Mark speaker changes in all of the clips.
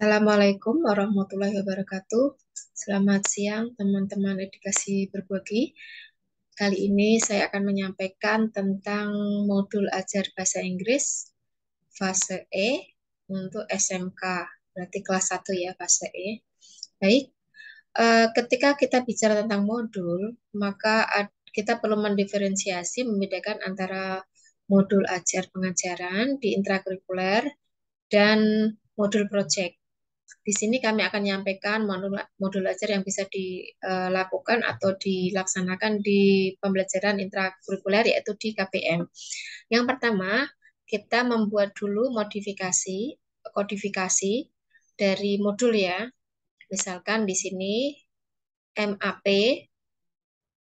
Speaker 1: Assalamualaikum warahmatullahi wabarakatuh. Selamat siang teman-teman edukasi berbagi. Kali ini saya akan menyampaikan tentang modul ajar bahasa Inggris fase E untuk SMK, berarti kelas 1 ya fase E. Baik, eh, ketika kita bicara tentang modul, maka kita perlu mendiferensiasi, membedakan antara modul ajar pengajaran di intrakurikuler dan modul project di sini kami akan menyampaikan modul, modul belajar yang bisa dilakukan eh, atau dilaksanakan di pembelajaran intrakurikuler yaitu di KPM. Yang pertama, kita membuat dulu modifikasi, kodifikasi dari modul ya. Misalkan di sini MAP,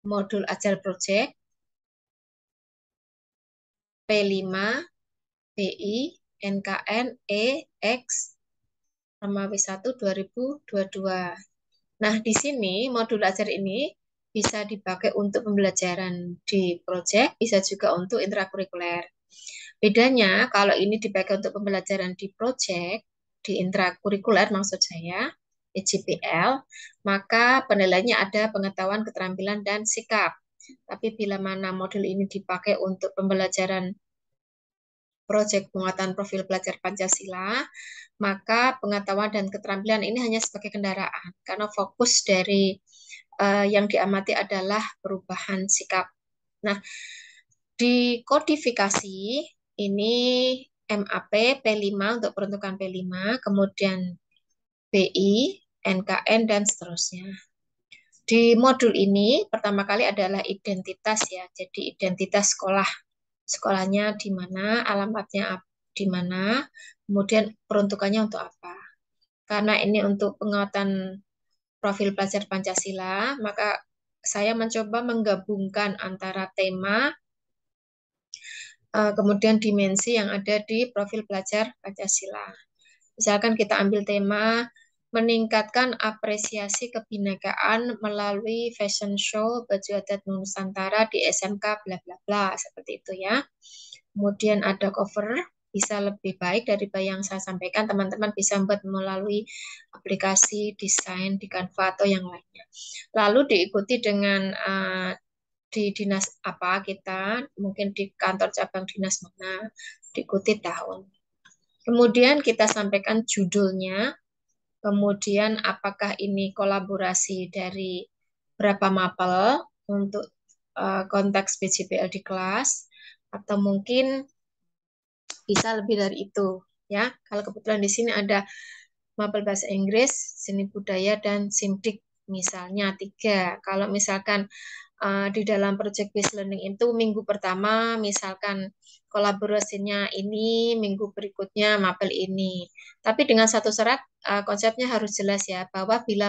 Speaker 1: modul ajar project, P5, BI, NKN, E, X, Romawi 1 2022. Nah, di sini modul ajar ini bisa dipakai untuk pembelajaran di proyek, bisa juga untuk intrakurikuler. Bedanya kalau ini dipakai untuk pembelajaran di proyek, di intrakurikuler maksud saya, EGPL, maka penilaiannya ada pengetahuan, keterampilan, dan sikap. Tapi bila mana modul ini dipakai untuk pembelajaran proyek penguatan profil pelajar Pancasila, maka pengetahuan dan keterampilan ini hanya sebagai kendaraan karena fokus dari uh, yang diamati adalah perubahan sikap. Nah, di kodifikasi ini MAP P5 untuk peruntukan P5, kemudian BI, NKN dan seterusnya. Di modul ini pertama kali adalah identitas ya. Jadi identitas sekolah. Sekolahnya di mana, alamatnya apa di mana, kemudian peruntukannya untuk apa. Karena ini untuk penguatan profil pelajar Pancasila, maka saya mencoba menggabungkan antara tema eh, kemudian dimensi yang ada di profil pelajar Pancasila. Misalkan kita ambil tema meningkatkan apresiasi kebinekaan melalui fashion show baju adat Nusantara di SMK bla bla bla seperti itu ya. Kemudian ada cover bisa lebih baik dari yang saya sampaikan, teman-teman bisa buat melalui aplikasi desain di Canva atau yang lainnya. Lalu diikuti dengan uh, di dinas apa kita, mungkin di kantor cabang dinas mana, diikuti tahun. Kemudian kita sampaikan judulnya, kemudian apakah ini kolaborasi dari berapa mapel untuk uh, konteks BGPL di kelas, atau mungkin bisa lebih dari itu ya. Kalau kebetulan di sini ada mapel bahasa Inggris, seni budaya dan sindik misalnya tiga. Kalau misalkan uh, di dalam project based learning itu minggu pertama misalkan kolaborasinya ini, minggu berikutnya mapel ini. Tapi dengan satu syarat uh, konsepnya harus jelas ya bahwa bila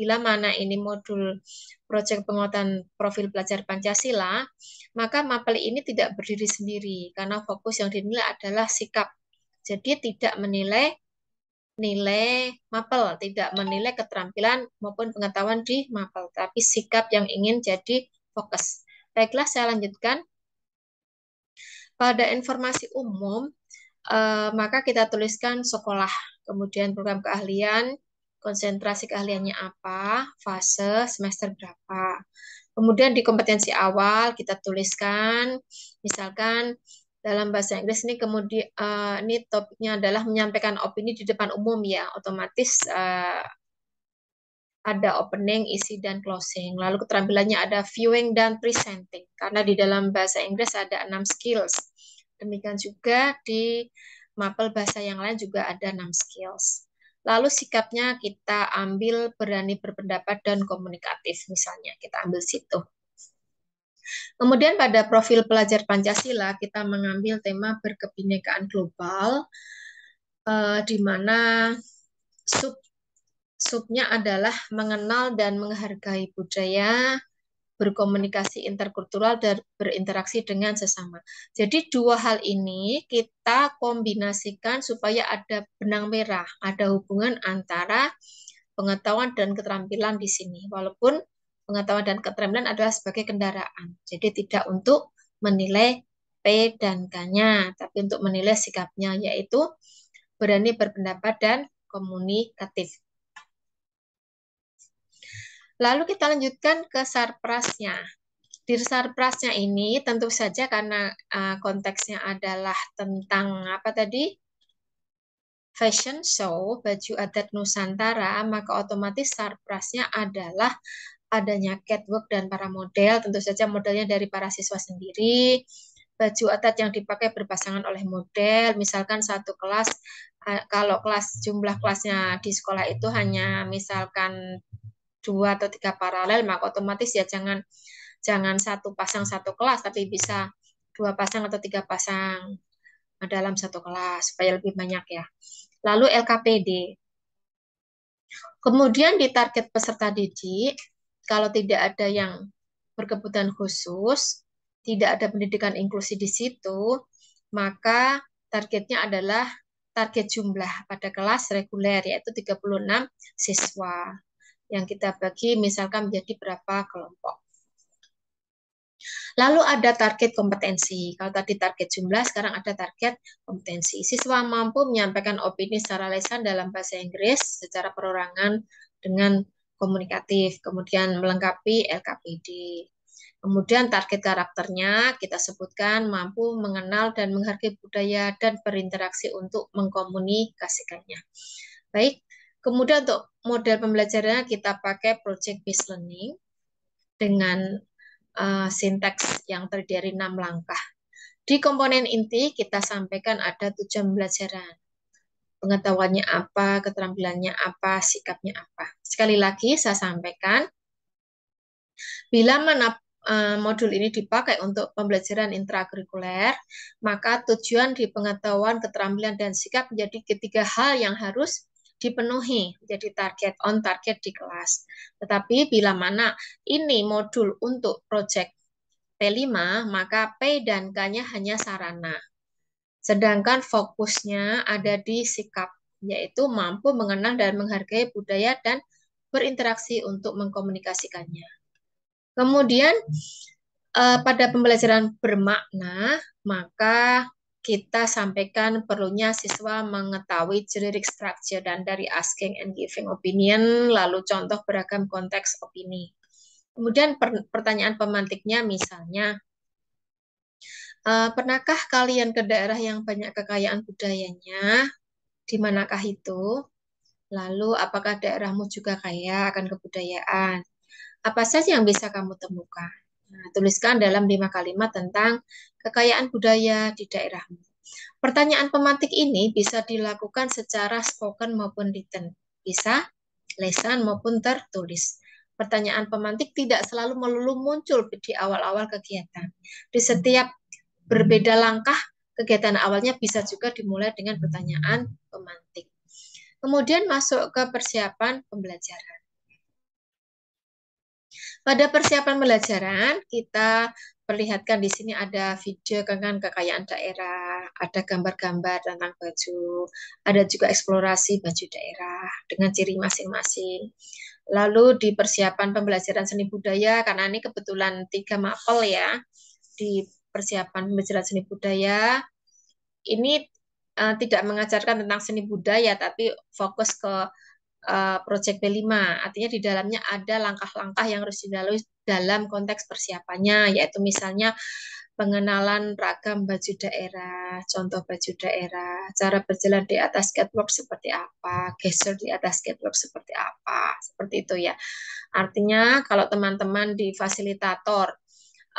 Speaker 1: bila mana ini modul proyek penguatan profil pelajar Pancasila, maka MAPEL ini tidak berdiri sendiri karena fokus yang dinilai adalah sikap. Jadi tidak menilai nilai MAPEL, tidak menilai keterampilan maupun pengetahuan di MAPEL, tapi sikap yang ingin jadi fokus. Baiklah, saya lanjutkan. Pada informasi umum, eh, maka kita tuliskan sekolah, kemudian program keahlian, konsentrasi keahliannya apa, fase, semester berapa. Kemudian di kompetensi awal kita tuliskan, misalkan dalam bahasa Inggris ini kemudian uh, eh, ini topiknya adalah menyampaikan opini di depan umum ya, otomatis uh, ada opening, isi, dan closing. Lalu keterampilannya ada viewing dan presenting, karena di dalam bahasa Inggris ada enam skills. Demikian juga di mapel bahasa yang lain juga ada enam skills lalu sikapnya kita ambil berani berpendapat dan komunikatif misalnya kita ambil situ. Kemudian pada profil pelajar Pancasila kita mengambil tema berkebinekaan global eh, di mana sub subnya adalah mengenal dan menghargai budaya, berkomunikasi interkultural dan berinteraksi dengan sesama. Jadi dua hal ini kita kombinasikan supaya ada benang merah, ada hubungan antara pengetahuan dan keterampilan di sini. Walaupun pengetahuan dan keterampilan adalah sebagai kendaraan. Jadi tidak untuk menilai P dan K-nya, tapi untuk menilai sikapnya yaitu berani berpendapat dan komunikatif. Lalu kita lanjutkan ke sarprasnya. Di sarprasnya ini tentu saja karena uh, konteksnya adalah tentang apa tadi? Fashion show baju adat Nusantara, maka otomatis sarprasnya adalah adanya catwalk dan para model, tentu saja modelnya dari para siswa sendiri, baju adat yang dipakai berpasangan oleh model. Misalkan satu kelas, eh, kalau kelas jumlah kelasnya di sekolah itu hanya misalkan dua atau tiga paralel maka otomatis ya jangan jangan satu pasang satu kelas tapi bisa dua pasang atau tiga pasang dalam satu kelas supaya lebih banyak ya. Lalu LKPD. Kemudian di target peserta didik kalau tidak ada yang berkebutuhan khusus, tidak ada pendidikan inklusi di situ, maka targetnya adalah target jumlah pada kelas reguler yaitu 36 siswa yang kita bagi misalkan menjadi berapa kelompok. Lalu ada target kompetensi. Kalau tadi target jumlah, sekarang ada target kompetensi. Siswa mampu menyampaikan opini secara lesan dalam bahasa Inggris secara perorangan dengan komunikatif, kemudian melengkapi LKPD. Kemudian target karakternya kita sebutkan mampu mengenal dan menghargai budaya dan berinteraksi untuk mengkomunikasikannya. Baik, Kemudian untuk model pembelajarannya kita pakai project-based learning dengan uh, eh, sintaks yang terdiri dari 6 langkah. Di komponen inti kita sampaikan ada tujuan pembelajaran. Pengetahuannya apa, keterampilannya apa, sikapnya apa. Sekali lagi saya sampaikan, bila mana uh, modul ini dipakai untuk pembelajaran intrakurikuler, maka tujuan di pengetahuan, keterampilan, dan sikap menjadi ketiga hal yang harus dipenuhi jadi target on target di kelas. Tetapi bila mana ini modul untuk project P5, maka P dan K-nya hanya sarana. Sedangkan fokusnya ada di sikap, yaitu mampu mengenal dan menghargai budaya dan berinteraksi untuk mengkomunikasikannya. Kemudian eh, pada pembelajaran bermakna, maka kita sampaikan perlunya siswa mengetahui generic structure dan dari asking and giving opinion, lalu contoh beragam konteks opini. Kemudian per pertanyaan pemantiknya misalnya, uh, pernahkah kalian ke daerah yang banyak kekayaan budayanya? Di manakah itu? Lalu apakah daerahmu juga kaya akan kebudayaan? Apa saja yang bisa kamu temukan? Nah, tuliskan dalam lima kalimat tentang kekayaan budaya di daerahmu. Pertanyaan pemantik ini bisa dilakukan secara spoken maupun written, bisa lesan maupun tertulis. Pertanyaan pemantik tidak selalu melulu muncul di awal-awal kegiatan. Di setiap berbeda langkah, kegiatan awalnya bisa juga dimulai dengan pertanyaan pemantik. Kemudian masuk ke persiapan pembelajaran. Pada persiapan pembelajaran, kita perlihatkan di sini ada video tentang kan, kekayaan daerah, ada gambar-gambar tentang baju, ada juga eksplorasi baju daerah dengan ciri masing-masing. Lalu di persiapan pembelajaran seni budaya, karena ini kebetulan tiga mapel ya, di persiapan pembelajaran seni budaya, ini uh, tidak mengajarkan tentang seni budaya, tapi fokus ke uh, Project B5. Artinya di dalamnya ada langkah-langkah yang harus dilalui dalam konteks persiapannya, yaitu misalnya pengenalan ragam baju daerah, contoh baju daerah, cara berjalan di atas catwalk seperti apa, geser di atas catwalk seperti apa, seperti itu ya. Artinya kalau teman-teman di fasilitator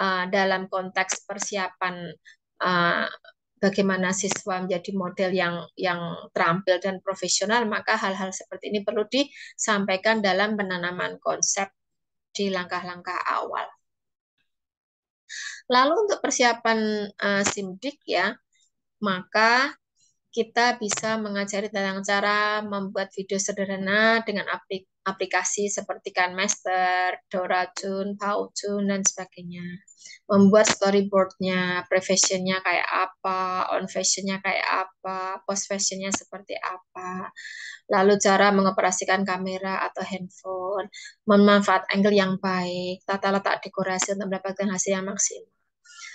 Speaker 1: uh, dalam konteks persiapan uh, bagaimana siswa menjadi model yang yang terampil dan profesional, maka hal-hal seperti ini perlu disampaikan dalam penanaman konsep di langkah-langkah awal. Lalu untuk persiapan uh, SIMDIK ya, maka kita bisa mengajari tentang cara membuat video sederhana dengan aplikasi seperti Jun, DoraJun, PauJun, dan sebagainya. Membuat storyboardnya, pre-fashionnya kayak apa, on fashionnya kayak apa, post fashionnya seperti apa, lalu cara mengoperasikan kamera atau handphone, memanfaat angle yang baik, tata letak dekorasi untuk mendapatkan hasil yang maksimal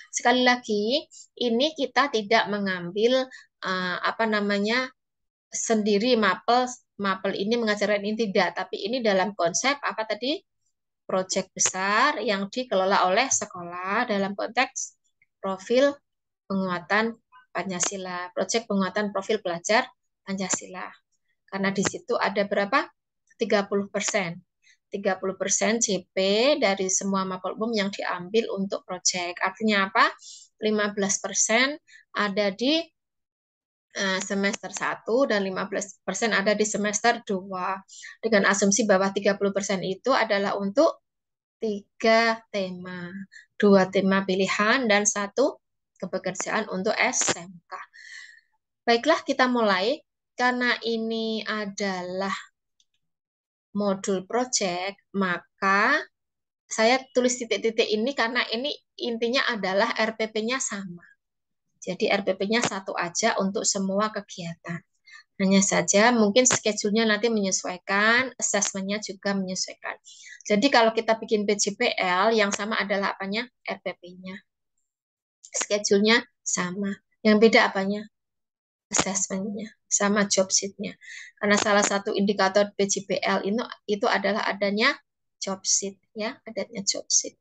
Speaker 1: sekali lagi ini kita tidak mengambil uh, apa namanya sendiri mapel mapel ini mengajarkan ini tidak, tapi ini dalam konsep apa tadi proyek besar yang dikelola oleh sekolah dalam konteks profil penguatan Pancasila, proyek penguatan profil pelajar Pancasila. Karena di situ ada berapa? 30 persen. 30 persen CP dari semua mapel umum yang diambil untuk proyek. Artinya apa? 15 persen ada di Eh, semester 1 dan 15% ada di semester 2. Dengan asumsi bahwa 30% itu adalah untuk tiga tema, dua tema pilihan dan satu kepekerjaan untuk SMK. Baiklah kita mulai karena ini adalah modul project, maka saya tulis titik-titik ini karena ini intinya adalah RPP-nya sama. Jadi RPP-nya satu aja untuk semua kegiatan. Hanya saja mungkin schedule-nya nanti menyesuaikan, assessment-nya juga menyesuaikan. Jadi kalau kita bikin PJPL, yang sama adalah apanya? RPP-nya. Schedule-nya sama. Yang beda apanya? Assessment-nya. Sama job sheet-nya. Karena salah satu indikator PJPL itu, itu adalah adanya job sheet. ya Adanya job sheet.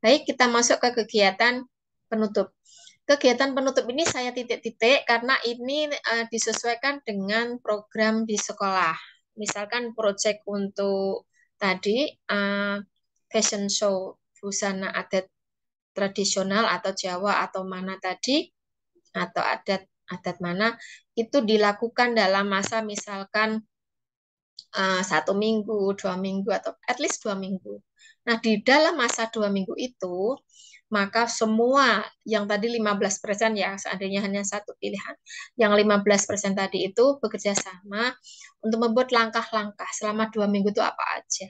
Speaker 1: Baik, kita masuk ke kegiatan penutup. Kegiatan penutup ini saya titik-titik karena ini uh, disesuaikan dengan program di sekolah. Misalkan proyek untuk tadi uh, fashion show busana adat tradisional atau Jawa atau mana tadi atau adat adat mana itu dilakukan dalam masa misalkan uh, satu minggu, dua minggu atau at least dua minggu. Nah di dalam masa dua minggu itu maka semua yang tadi 15% persen ya, seandainya hanya satu pilihan, yang 15% persen tadi itu bekerja sama untuk membuat langkah-langkah selama dua minggu itu apa aja.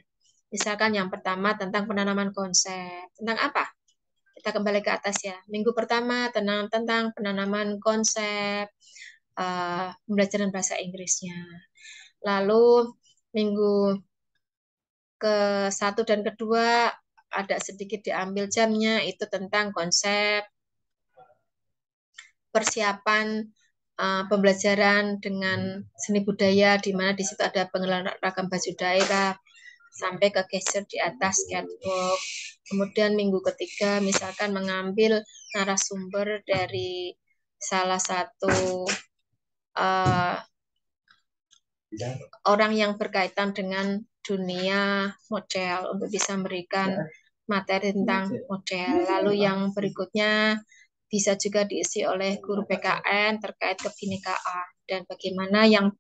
Speaker 1: Misalkan yang pertama tentang penanaman konsep. Tentang apa? Kita kembali ke atas ya. Minggu pertama tentang, tentang penanaman konsep, uh, pembelajaran bahasa Inggrisnya. Lalu minggu ke satu dan kedua ada sedikit diambil jamnya itu tentang konsep persiapan uh, pembelajaran dengan seni budaya di mana di situ ada pengelolaan ragam baju daerah sampai ke gesture di atas catwalk. Kemudian minggu ketiga misalkan mengambil narasumber dari salah satu uh, orang yang berkaitan dengan dunia model untuk bisa memberikan ya materi iya tentang model. Iya lalu yang berikutnya bisa juga diisi oleh guru PKN terkait kebinekaan dan bagaimana yang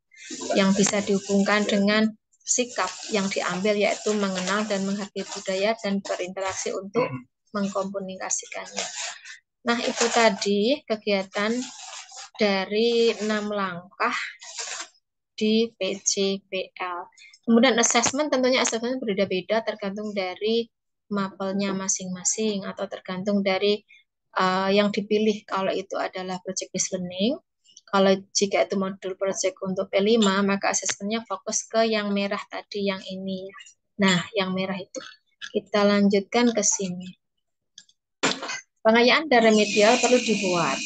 Speaker 1: yang bisa dihubungkan dengan sikap yang diambil yaitu mengenal dan menghargai budaya dan berinteraksi untuk mengkomunikasikannya. Nah, itu tadi kegiatan dari enam langkah di PCPL. Kemudian assessment tentunya assessment berbeda-beda tergantung dari mapelnya masing-masing atau tergantung dari uh, yang dipilih kalau itu adalah project based learning. Kalau jika itu modul project untuk P5, maka asesmennya fokus ke yang merah tadi, yang ini. Nah, yang merah itu. Kita lanjutkan ke sini. Pengayaan dan remedial perlu dibuat.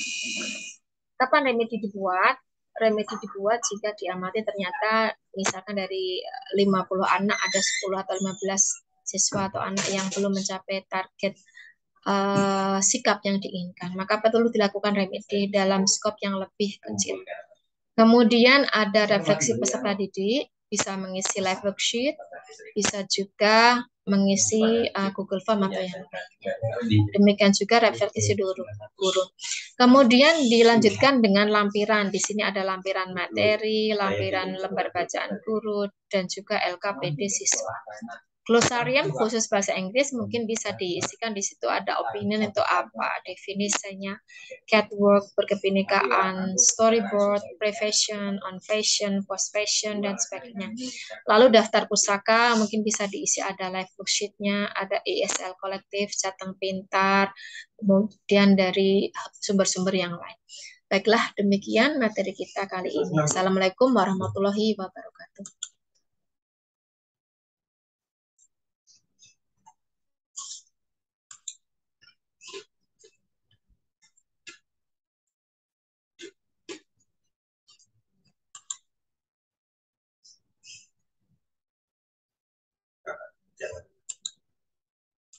Speaker 1: Kapan remedi dibuat? remedi dibuat jika diamati ternyata misalkan dari 50 eh, anak ada 10 atau 15 siswa atau anak yang belum mencapai target uh, sikap yang diinginkan. Maka perlu dilakukan remedi dalam skop yang lebih kecil. Kemudian ada refleksi peserta didik, bisa mengisi live worksheet, bisa juga mengisi uh, Google Form atau yang Demikian juga refleksi guru. guru. Kemudian dilanjutkan dengan lampiran. Di sini ada lampiran materi, lampiran lembar bacaan guru, dan juga LKPD siswa. Glosarium khusus bahasa Inggris mungkin bisa diisikan di situ ada opinion itu apa, definisinya, catwalk, berkebinekaan, iya. storyboard, profession on fashion, post fashion, dan sebagainya. Iya. Lalu daftar pusaka mungkin bisa diisi ada live book sheetnya, ada ESL kolektif, catang pintar, kemudian dari sumber-sumber yang lain. Baiklah, demikian materi kita kali ini. Assalamualaikum warahmatullahi wabarakatuh.